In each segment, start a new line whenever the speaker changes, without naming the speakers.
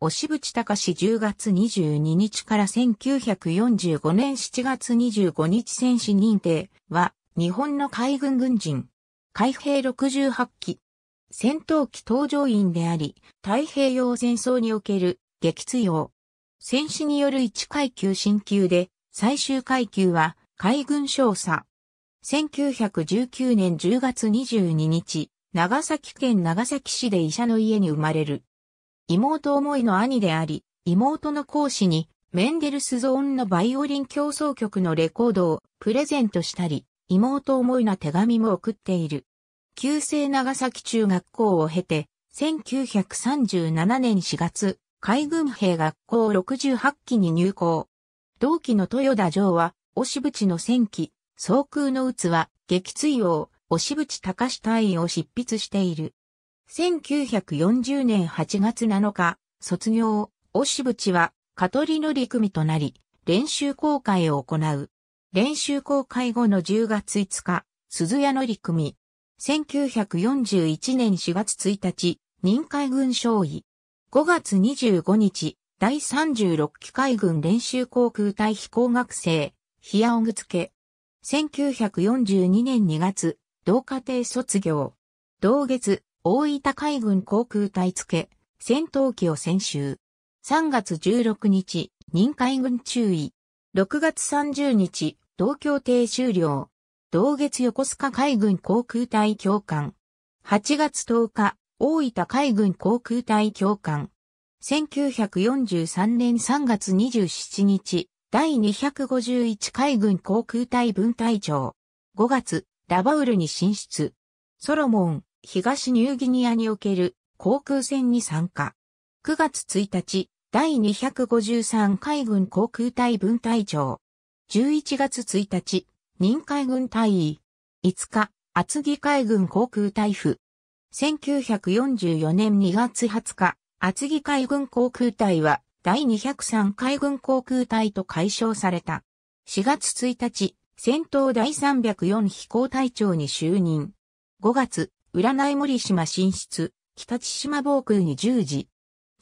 押渕隆10月22日から1945年7月25日戦士認定は日本の海軍軍人。海兵68機。戦闘機搭乗員であり、太平洋戦争における撃墜王。戦死による1階級進級で、最終階級は海軍少佐。1919年10月22日、長崎県長崎市で医者の家に生まれる。妹思いの兄であり、妹の講師に、メンデルスゾーンのバイオリン競争曲のレコードをプレゼントしたり、妹思いな手紙も送っている。旧制長崎中学校を経て、1937年4月、海軍兵学校68期に入校。同期の豊田城は、押渕の戦記、総空の器、撃墜王、押渕隆隊員を執筆している。1940年8月7日、卒業、押し淵は、カトリの陸組となり、練習公開を行う。練習公開後の10月5日、鈴屋の陸組。1941年4月1日、任海軍将尉。5月25日、第36機海軍練習航空隊飛行学生、ヒアオグ付け。1942年2月、同家庭卒業。同月、大分海軍航空隊付け、戦闘機を先週。3月16日、任海軍注意。6月30日、同協定終了。同月横須賀海軍航空隊教官。8月10日、大分海軍航空隊教官。1943年3月27日、第251海軍航空隊分隊長。5月、ラバウルに進出。ソロモン、東ニューギニアにおける航空戦に参加。9月1日、第253海軍航空隊分隊長。11月1日、任海軍隊員。5日、厚木海軍航空隊府。1944年2月20日、厚木海軍航空隊は第203海軍航空隊と解消された。4月1日、戦闘第304飛行隊長に就任。5月、占い森島進出、北千島防空に10時。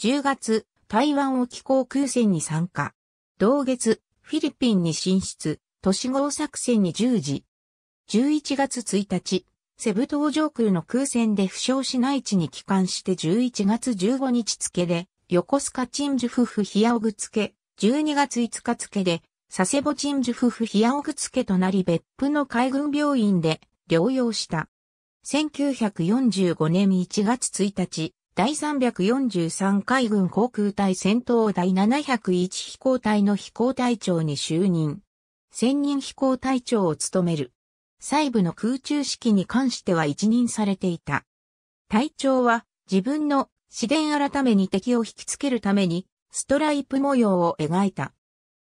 10月、台湾沖航空戦に参加。同月、フィリピンに進出、都市号作戦に10時。11月1日、セブ島上空の空戦で負傷し内地に帰還して11月15日付で、横須賀チンジュフフヒアオグ付け、12月5日付で、佐世保チンジュフフヒアオグ付けとなり別府の海軍病院で療養した。1945年1月1日、第343海軍航空隊戦闘第701飛行隊の飛行隊長に就任。専任飛行隊長を務める。細部の空中式に関しては一任されていた。隊長は自分の自伝改めに敵を引きつけるためにストライプ模様を描いた。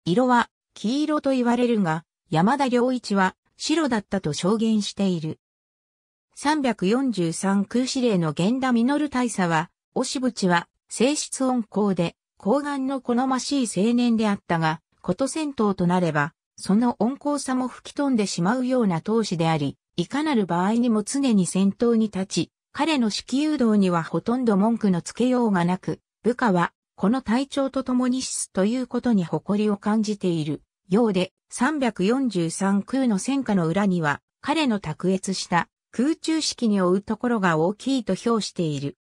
色は黄色と言われるが、山田良一は白だったと証言している。343空司令の源田実大佐は、押しブは、性質温厚で、高顔の好ましい青年であったが、こと戦闘となれば、その温厚さも吹き飛んでしまうような闘志であり、いかなる場合にも常に戦闘に立ち、彼の指揮誘導にはほとんど文句のつけようがなく、部下は、この隊長と共に死すということに誇りを感じている。ようで、343空の戦火の裏には、彼の卓越した空中式に追うところが大きいと評している。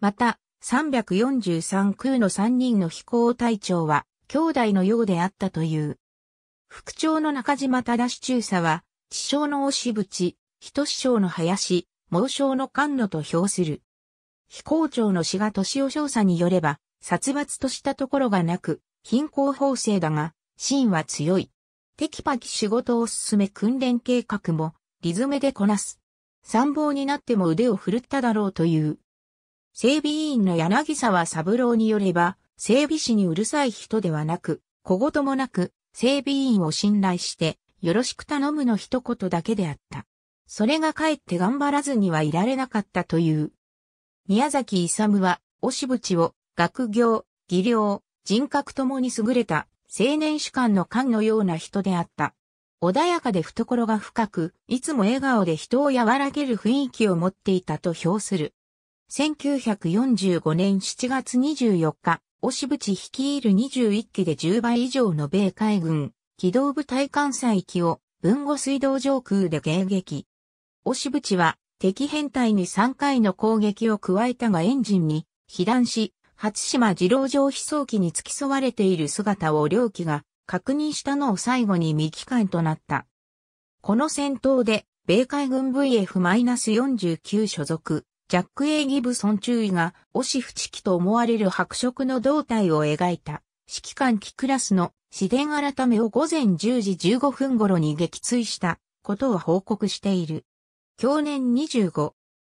また、343空の3人の飛行隊長は、兄弟のようであったという。副長の中島忠中佐は、地将の押し淵、人師匠の林、猛将の菅野と評する。飛行長の志賀敏夫少佐によれば、殺伐としたところがなく、貧困法制だが、芯は強い。テキパキ仕事を進め訓練計画も、リズムでこなす。参謀になっても腕を振るっただろうという。整備委員の柳沢三郎によれば、整備士にうるさい人ではなく、小言もなく、整備委員を信頼して、よろしく頼むの一言だけであった。それがかえって頑張らずにはいられなかったという。宮崎勇は、おしぶちを、学業、技量、人格ともに優れた、青年主観の官のような人であった。穏やかで懐が深く、いつも笑顔で人を和らげる雰囲気を持っていたと評する。1945年7月24日、押しブ率いる21機で10倍以上の米海軍、機動部隊艦載機を文後水道上空で迎撃。押しブは敵編隊に3回の攻撃を加えたがエンジンに被弾し、初島次郎城飛行機に付き添われている姿を両機が確認したのを最後に未帰還となった。この戦闘で、米海軍 VF-49 所属、ジャック・エイ・ギブソン中尉が、オシフチキと思われる白色の胴体を描いた、指揮官機クラスの自伝改めを午前10時15分頃に撃墜したことを報告している。去年25、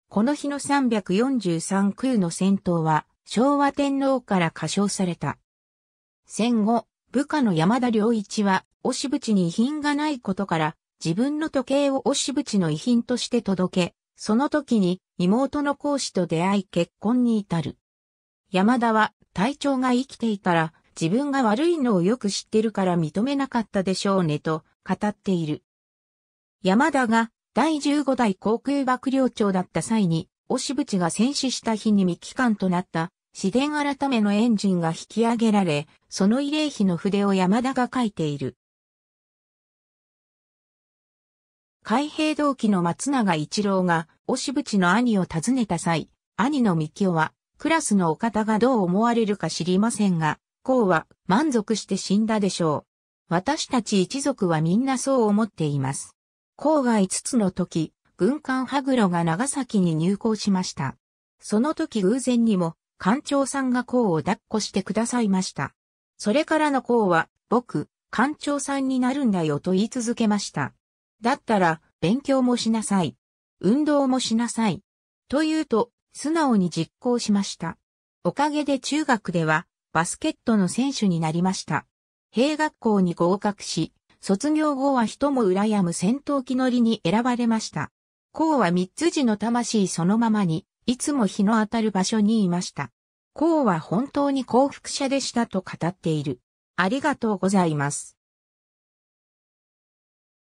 この日の343空の戦闘は、昭和天皇から歌唱された。戦後、部下の山田良一は、押し渕に遺品がないことから、自分の時計を押し渕の遺品として届け、その時に妹の講師と出会い結婚に至る。山田は隊長が生きていたら自分が悪いのをよく知ってるから認めなかったでしょうねと語っている。山田が第15代航空幕僚長だった際に、押し渕が戦死した日に未帰還となった市電改めのエンジンが引き上げられ、その慰霊碑の筆を山田が書いている。海兵同期の松永一郎が、押淵の兄を訪ねた際、兄の三清は、クラスのお方がどう思われるか知りませんが、こうは満足して死んだでしょう。私たち一族はみんなそう思っています。こうが5つの時、軍艦羽黒が長崎に入港しました。その時偶然にも、艦長さんが功を抱っこしてくださいました。それからの功は、僕、艦長さんになるんだよと言い続けました。だったら、勉強もしなさい。運動もしなさい。というと、素直に実行しました。おかげで中学では、バスケットの選手になりました。兵学校に合格し、卒業後は人も羨む戦闘機乗りに選ばれました。校は三つ字の魂そのままに、いつも日の当たる場所にいました。うは本当に幸福者でしたと語っている。ありがとうございます。